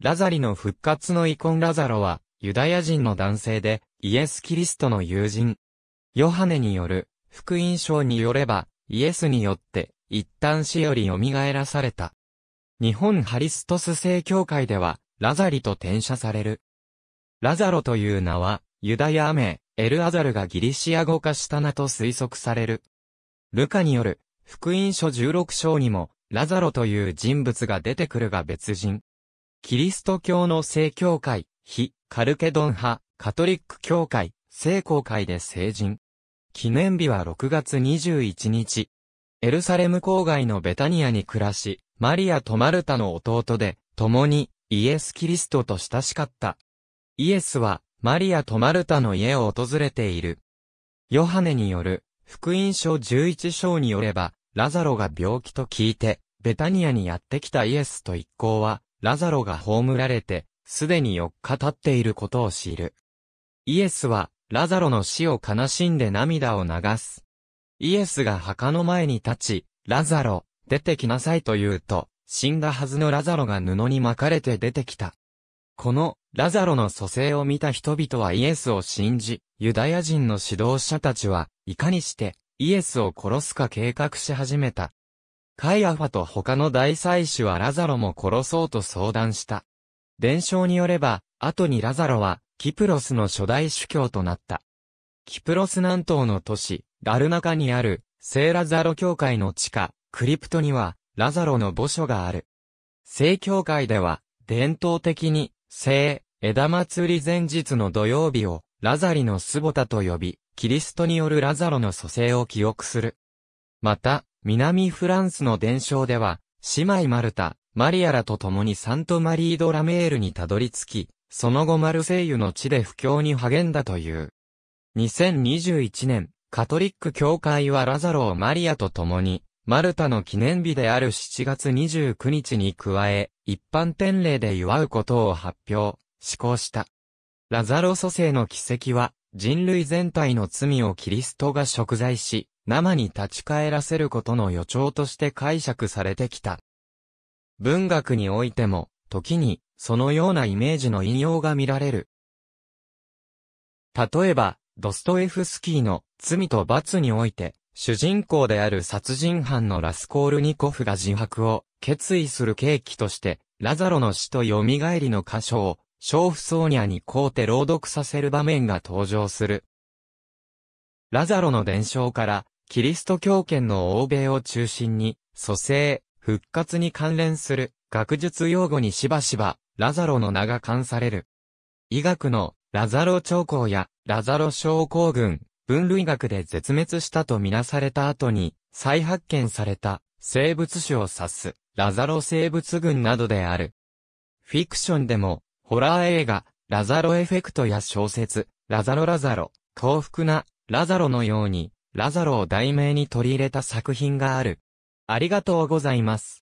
ラザリの復活の遺恨ラザロは、ユダヤ人の男性で、イエス・キリストの友人。ヨハネによる、福音書によれば、イエスによって、一旦死より蘇らされた。日本ハリストス正教会では、ラザリと転写される。ラザロという名は、ユダヤ名、エルアザルがギリシア語化した名と推測される。ルカによる、福音書16章にも、ラザロという人物が出てくるが別人。キリスト教の聖教会、非カルケドン派、カトリック教会、聖公会で成人。記念日は6月21日。エルサレム郊外のベタニアに暮らし、マリアとマルタの弟で、共にイエス・キリストと親しかった。イエスは、マリアとマルタの家を訪れている。ヨハネによる、福音書11章によれば、ラザロが病気と聞いて、ベタニアにやってきたイエスと一行は、ラザロが葬られて、すでに4日経っていることを知る。イエスは、ラザロの死を悲しんで涙を流す。イエスが墓の前に立ち、ラザロ、出てきなさいと言うと、死んだはずのラザロが布に巻かれて出てきた。この、ラザロの蘇生を見た人々はイエスを信じ、ユダヤ人の指導者たちは、いかにして、イエスを殺すか計画し始めた。カイアファと他の大祭司はラザロも殺そうと相談した。伝承によれば、後にラザロは、キプロスの初代主教となった。キプロス南東の都市、ガルナカにある、聖ラザロ教会の地下、クリプトには、ラザロの墓所がある。聖教会では、伝統的に、聖、枝祭り前日の土曜日を、ラザリのスボタと呼び、キリストによるラザロの蘇生を記憶する。また、南フランスの伝承では、姉妹マルタ、マリアラと共にサントマリード・ラメールにたどり着き、その後マルセイユの地で布教に励んだという。2021年、カトリック教会はラザロをマリアと共に、マルタの記念日である7月29日に加え、一般典礼で祝うことを発表、施行した。ラザロ蘇生の奇跡は、人類全体の罪をキリストが贖罪し、生に立ち返らせることの予兆として解釈されてきた。文学においても、時に、そのようなイメージの引用が見られる。例えば、ドストエフスキーの罪と罰において、主人公である殺人犯のラスコールニコフが自白を決意する契機として、ラザロの死と蘇りの箇所を、娼婦ソーニャに買うて朗読させる場面が登場する。ラザロの伝承から、キリスト教圏の欧米を中心に、蘇生、復活に関連する学術用語にしばしば、ラザロの名が冠される。医学のラザロ兆候やラザロ症候群、分類学で絶滅したとみなされた後に再発見された生物種を指すラザロ生物群などである。フィクションでもホラー映画ラザロエフェクトや小説ラザロラザロ、幸福なラザロのようにラザロを題名に取り入れた作品がある。ありがとうございます。